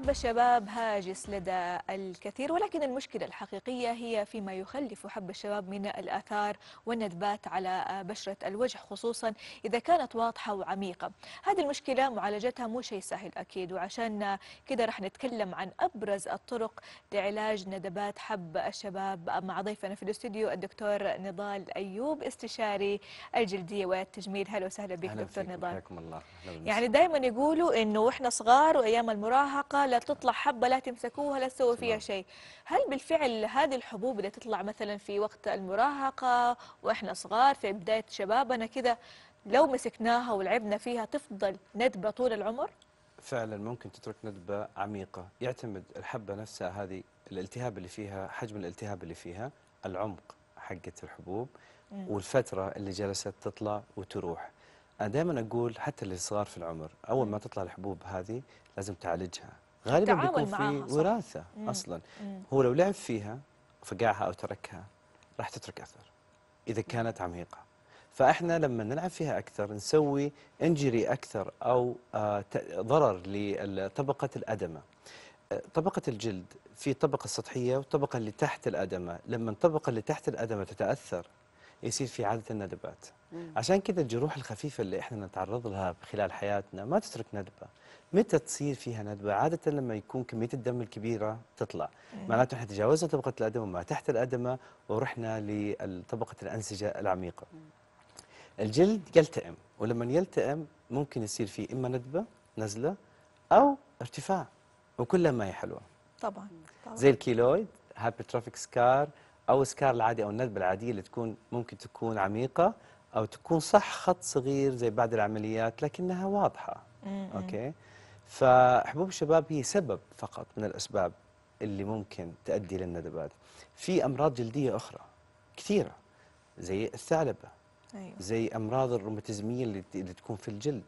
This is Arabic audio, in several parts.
حب الشباب هاجس لدى الكثير ولكن المشكلة الحقيقية هي فيما يخلف حب الشباب من الآثار والندبات على بشرة الوجه خصوصا إذا كانت واضحة وعميقة هذه المشكلة معالجتها مو شيء سهل أكيد وعشان كده رح نتكلم عن أبرز الطرق لعلاج ندبات حب الشباب مع ضيفنا في الاستوديو الدكتور نضال أيوب استشاري الجلدية والتجميل هلا وسهلا بك دكتور نضال الله. يعني دائما يقولوا إنه إحنا صغار وأيام المراهقة لا تطلع حبة لا تمسكوها لا تسوي فيها نعم. شيء هل بالفعل هذه الحبوب اللي تطلع مثلا في وقت المراهقة وإحنا صغار في بداية شبابنا كذا لو مسكناها ولعبنا فيها تفضل ندبة طول العمر؟ فعلا ممكن تترك ندبة عميقة يعتمد الحبة نفسها هذه الالتهاب اللي فيها حجم الالتهاب اللي فيها العمق حقة الحبوب والفترة اللي جلست تطلع وتروح أنا دائما أقول حتى اللي صغار في العمر أول ما تطلع الحبوب هذه لازم تعالجها غالبا بيكون في وراثه مم. اصلا مم. هو لو لعب فيها فقعها او تركها راح تترك اثر اذا كانت عميقه فاحنا لما نلعب فيها اكثر نسوي انجري اكثر او آه، ضرر لطبقه الادمه آه، طبقة الجلد في طبقة سطحية والطبقة اللي تحت الأدمة لما الطبقة اللي تحت الأدمة تتأثر يصير في عادة الندبات عشان كده الجروح الخفيفة اللي احنا نتعرض لها خلال حياتنا ما تترك ندبة متى تصير فيها ندبة عادة لما يكون كمية الدم الكبيرة تطلع إيه. معناته احنا تجاوزنا طبقة الأدمة وما تحت الأدمة ورحنا لطبقة الأنسجة العميقة الجلد يلتئم ولما يلتئم ممكن يصير فيه إما ندبة نزلة أو ارتفاع وكلها ما هي حلوة طبعا, طبعا. زي الكيلويد هايبرتروفيك سكار أو سكار العادي أو الندبة العادية اللي تكون ممكن تكون عميقة او تكون صح خط صغير زي بعد العمليات لكنها واضحه اوكي فحبوب الشباب هي سبب فقط من الاسباب اللي ممكن تؤدي للندبات في امراض جلديه اخرى كثيره زي الثعلبه أيوه. زي امراض الروماتيزميه اللي, اللي تكون في الجلد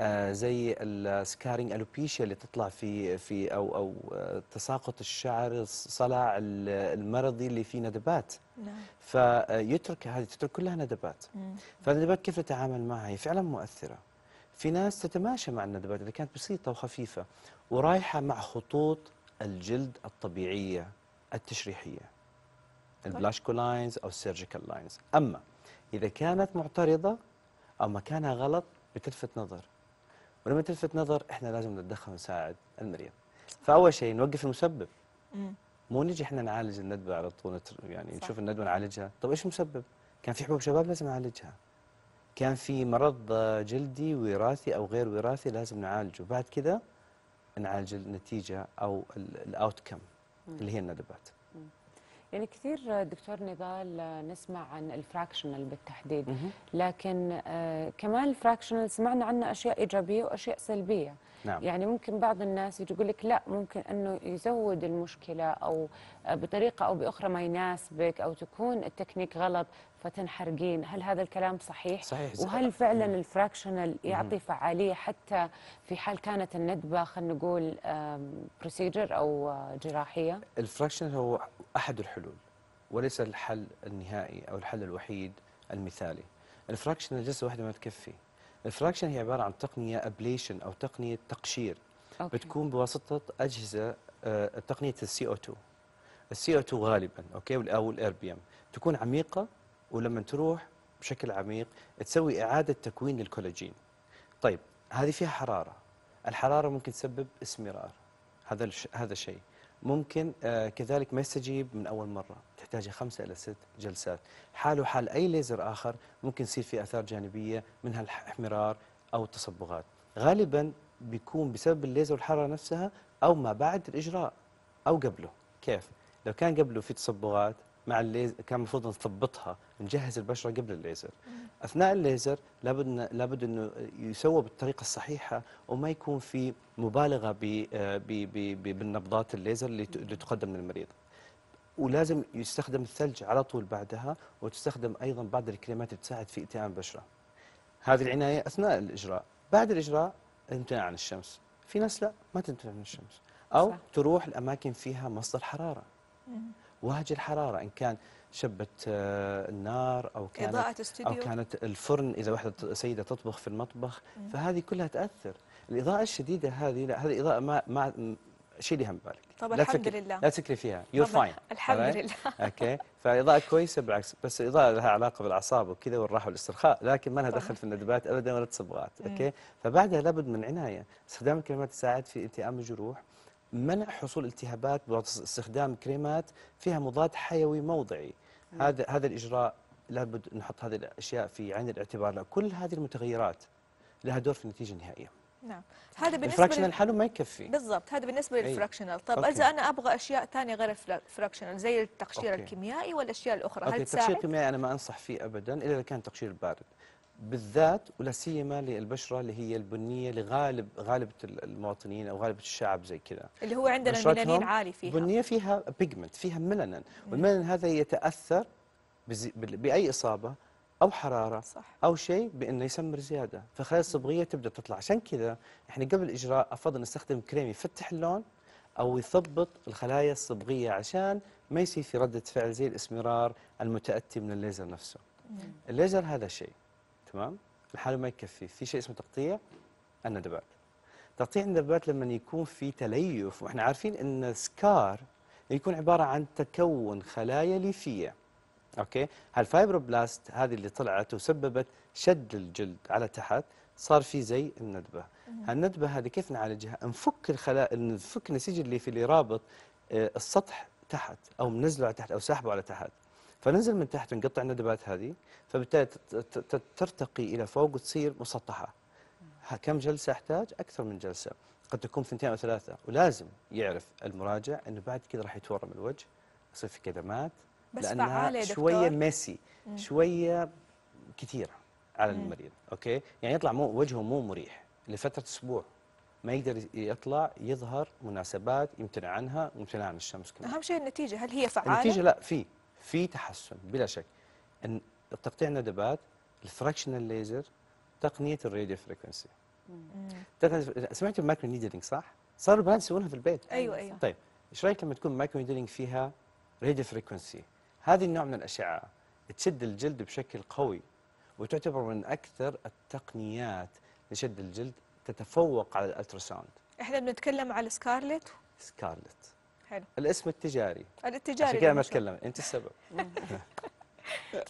آه، زي السكارينج الوبيشيا اللي تطلع في في او او آه، تساقط الشعر الصلع المرضي اللي فيه ندبات نعم. فيترك آه، هذه تترك كلها ندبات فالندبات كيف نتعامل معها هي فعلا مؤثره في ناس تتماشى مع الندبات اذا كانت بسيطه وخفيفه ورايحه مع خطوط الجلد الطبيعيه التشريحيه البلاشكو لاينز او السيرجيكال لاينز اما اذا كانت معترضه او مكانها غلط بتلفت نظر ولما تلفت نظر احنا لازم نتدخل ونساعد المريض فاول شيء نوقف المسبب مو نجي احنا نعالج الندبه على طول يعني صح. نشوف الندبه نعالجها طب ايش المسبب كان في حبوب شباب لازم نعالجها كان في مرض جلدي وراثي او غير وراثي لازم نعالجه بعد كذا نعالج النتيجه او الاوت كم اللي هي الندبات يعني كثير دكتور نضال نسمع عن الفراكشنال بالتحديد لكن آه، كمان الفراكشنال سمعنا عنه اشياء ايجابيه واشياء سلبيه نعم. يعني ممكن بعض الناس يجي يقول لك لا ممكن انه يزود المشكله او بطريقه او باخرى ما يناسبك او تكون التكنيك غلط فتنحرقين هل هذا الكلام صحيح صحيح وهل فعلا الفراكشنال يعطي فعاليه حتى في حال كانت الندبه خلينا نقول بروسيجر او جراحيه الفراكشنال هو احد الحلول وليس الحل النهائي او الحل الوحيد المثالي الفراكشنال جلسه واحده ما تكفي الفراكشن هي عباره عن تقنيه ابليشن او تقنيه تقشير أوكي. بتكون بواسطه اجهزه آه، تقنيه السي او 2 السي او 2 غالبا اوكي او الأير بي ام تكون عميقه ولما تروح بشكل عميق تسوي اعاده تكوين للكولاجين طيب هذه فيها حراره الحراره ممكن تسبب اسمرار هذا هذا شيء ممكن آه، كذلك ما يستجيب من أول مرة تحتاج خمسة إلى ست جلسات حاله حال أي ليزر آخر ممكن يصير في أثار جانبية منها الاحمرار أو التصبغات غالبا بيكون بسبب الليزر الحرارة نفسها أو ما بعد الإجراء أو قبله كيف؟ لو كان قبله في تصبغات مع الليزر كان المفروض نثبطها نجهز البشره قبل الليزر اثناء الليزر لابد لابد انه يسوى بالطريقه الصحيحه وما يكون في مبالغه بالنبضات الليزر اللي تقدم للمريض ولازم يستخدم الثلج على طول بعدها وتستخدم ايضا بعض الكريمات اللي تساعد في التئام البشره هذه العنايه اثناء الاجراء بعد الاجراء امتناع عن الشمس في ناس لا ما تنتفع من الشمس او صح. تروح الاماكن فيها مصدر حراره وهج الحرارة إن كان شبت آه، النار أو كانت إضاءة أو كانت الفرن إذا واحدة سيدة تطبخ في المطبخ فهذه كلها تأثر الإضاءة الشديدة هذه لا هذه إضاءة ما ما شيلي هم بالك طب لا الحمد لله لا تفكري فيها يو فاين الحمد right? لله اوكي فاضاءه كويسه بالعكس بس اضاءه لها علاقه بالاعصاب وكذا والراحه والاسترخاء لكن ما لها دخل في الندبات ابدا ولا التصبغات اوكي فبعدها لابد من عنايه استخدام الكلمات تساعد في التئام الجروح منع حصول التهابات باستخدام كريمات فيها مضاد حيوي موضعي هذا هذا الاجراء لابد نحط هذه الاشياء في عين الاعتبار لكل كل هذه المتغيرات لها دور في النتيجه النهائيه نعم هذا بالنسبه الفراكشنال حاله ما يكفي بالضبط هذا بالنسبه للفراكشنال طب اذا انا ابغى اشياء ثانيه غير الفراكشنال زي التقشير أوكي. الكيميائي والاشياء الاخرى أوكي. هل التقشير الكيميائي انا ما انصح فيه ابدا الا اذا كان تقشير بارد بالذات ولا سيما للبشره اللي هي البنيه لغالب غالبه المواطنين او غالبه الشعب زي كذا اللي هو عندنا الميلانين عالي فيها البنيه فيها بيجمنت فيها ميلانين والميلانين هذا يتاثر باي اصابه او حراره صح. او شيء بانه يسمر زياده فالخلايا الصبغيه تبدا تطلع عشان كذا احنا قبل الاجراء افضل نستخدم كريم يفتح اللون او يثبط الخلايا الصبغيه عشان ما يصير في رده فعل زي الاسمرار المتاتي من الليزر نفسه الليزر هذا شيء تمام لحاله ما يكفي في شيء اسمه تقطيع الندبات تقطيع الندبات لما يكون في تليف واحنا عارفين ان السكار يكون عباره عن تكون خلايا ليفيه اوكي هالفايبروبلاست هذه اللي طلعت وسببت شد الجلد على تحت صار في زي الندبه هالندبه هذه كيف نعالجها نفك الخلايا نفك النسيج الليفي اللي رابط آه، السطح تحت او منزله على تحت او ساحبه على تحت فننزل من تحت نقطع الندبات هذه فبالتالي ترتقي الى فوق وتصير مسطحه كم جلسه احتاج اكثر من جلسه قد تكون ثنتين او ثلاثه ولازم يعرف المراجع انه بعد كذا راح يتورم الوجه يصير في كدمات بس لانها شويه ميسي شويه كثيره على المريض اوكي يعني يطلع مو وجهه مو مريح لفتره اسبوع ما يقدر يطلع يظهر مناسبات يمتنع عنها ويمتنع عن الشمس كمان اهم شيء النتيجه هل هي فعاله النتيجه لا في في تحسن بلا شك ان تقطيع الندبات الفراكشنال ليزر تقنيه الراديو فريكونسي سمعت المايكرو نيدلينج صح؟ صاروا البنات يسوونها في البيت ايوه ايوه طيب ايش رايك لما تكون مايكرو نيدلينج فيها راديو فريكونسي هذه النوع من الاشعه تشد الجلد بشكل قوي وتعتبر من اكثر التقنيات لشد الجلد تتفوق على الالتراساوند احنا بنتكلم على سكارلت سكارلت حلو الاسم التجاري التجاري عشان كذا ما اتكلم انت السبب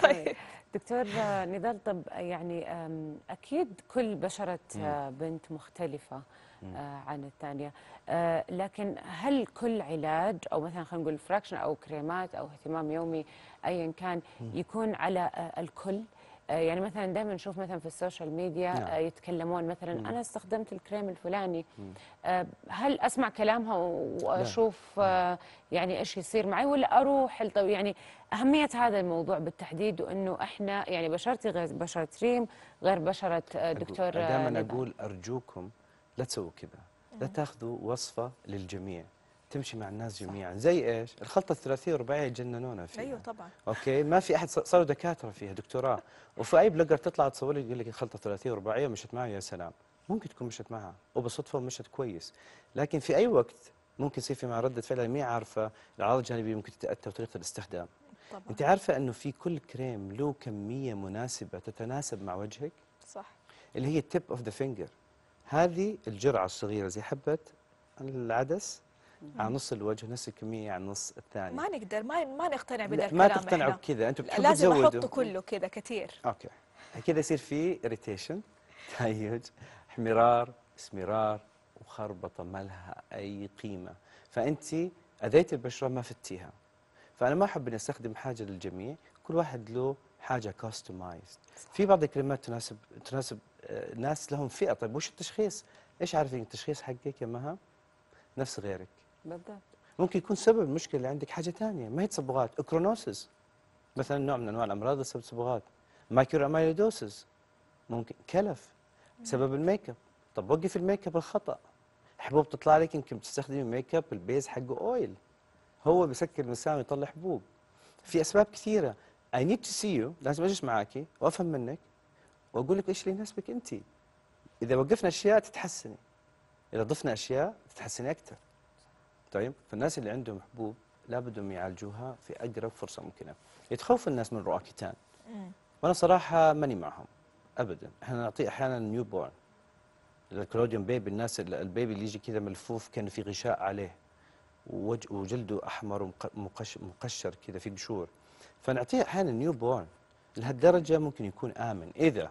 طيب دكتور نضال طب يعني اكيد كل بشره آه، بنت مختلفه آه، عن الثانيه آه، لكن هل كل علاج او مثلا خلينا نقول فراكشن او كريمات او اهتمام يومي ايا كان يكون على الكل آه، يعني مثلا دايما نشوف مثلا في السوشيال ميديا آه، نعم. يتكلمون مثلا مم. انا استخدمت الكريم الفلاني آه، هل اسمع كلامها واشوف نعم. نعم. يعني ايش يصير معي ولا اروح يعني اهميه هذا الموضوع بالتحديد وانه احنا يعني بشرتي غير بشره ريم غير بشره دكتور دائما اقول ارجوكم لا تسووا كذا لا نعم. تاخذوا وصفه للجميع تمشي مع الناس جميعا زي ايش الخلطه الثلاثيه والرباعيه جننونا فيها ايوه طبعا اوكي ما في احد صاروا دكاتره فيها دكتوراه وفي اي بلوجر تطلع تصور لي يقول لك الخلطه الثلاثيه والرباعيه مشت معي يا سلام ممكن تكون مشت معها وبالصدفه مشت كويس لكن في اي وقت ممكن يصير في مع رده فعل ما عارفه الاعراض الجانبيه ممكن تتاتى وطريقه الاستخدام طبعا انت عارفه انه في كل كريم له كميه مناسبه تتناسب مع وجهك صح اللي هي التيب اوف ذا فينجر هذه الجرعه الصغيره زي حبه العدس على نص الوجه نفس الكميه على النص الثاني ما نقدر ما ما نقتنع بهذا ما تقتنعوا بكذا انتم بتحبوا لازم احطه كله كذا كثير اوكي كذا يصير في اريتيشن طيب. تهيج احمرار اسمرار وخربطه ما لها اي قيمه فانت اذيت البشره ما فتيها فانا ما احب اني استخدم حاجه للجميع كل واحد له حاجه كاستمايزد في بعض الكلمات تناسب تناسب آه، ناس لهم فئه طيب وش التشخيص ايش عارفين التشخيص حقك يا مها نفس غيرك بالضبط ممكن يكون سبب المشكله اللي عندك حاجه ثانيه ما هي تصبغات اكرونوسس مثلا نوع من انواع الامراض بسبب تصبغات مايكرو ممكن كلف بسبب الميك اب طب وقف الميك اب الخطا حبوب تطلع لك يمكن بتستخدمي ميك اب البيز حقه اويل هو بيسكر المسام يطلع حبوب في اسباب كثيره اي نيد تو سي يو لازم اجلس معاكي وافهم منك واقول لك ايش اللي يناسبك انت اذا وقفنا اشياء تتحسني اذا ضفنا اشياء تتحسني اكثر طيب فالناس اللي عندهم حبوب لابد يعالجوها في اقرب فرصه ممكنه يتخوف الناس من رؤاكتان وانا صراحه ماني معهم ابدا احنا نعطي احيانا نيو بورن الكلوديوم بيبي الناس البيبي اللي يجي كذا ملفوف كان في غشاء عليه ووجه وجلده احمر ومقشر كذا في قشور فنعطيه احيانا نيو بورن لهالدرجه ممكن يكون امن اذا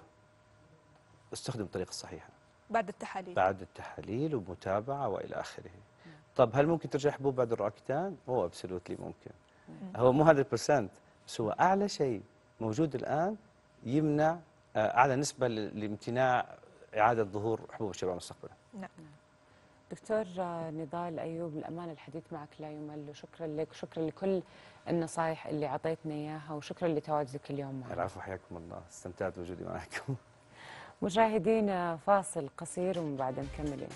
استخدم الطريقه الصحيحه بعد التحاليل بعد التحاليل ومتابعه والى اخره طب هل ممكن ترجع حبوب بعد الراكتان؟ هو ابسولوتلي ممكن هو مو 100% بس هو اعلى شيء موجود الان يمنع آه، اعلى نسبه لامتناع اعاده ظهور حبوب الشباب مستقبلا. نعم. دكتور آه، نضال ايوب الأمان الحديث معك لا يمل وشكرا لك وشكرا لكل النصائح اللي اعطيتنا اياها وشكرا لتواجدك اليوم معنا. العفو حياكم الله استمتعت بوجودي معكم. مشاهدينا فاصل قصير ومن بعد نكمل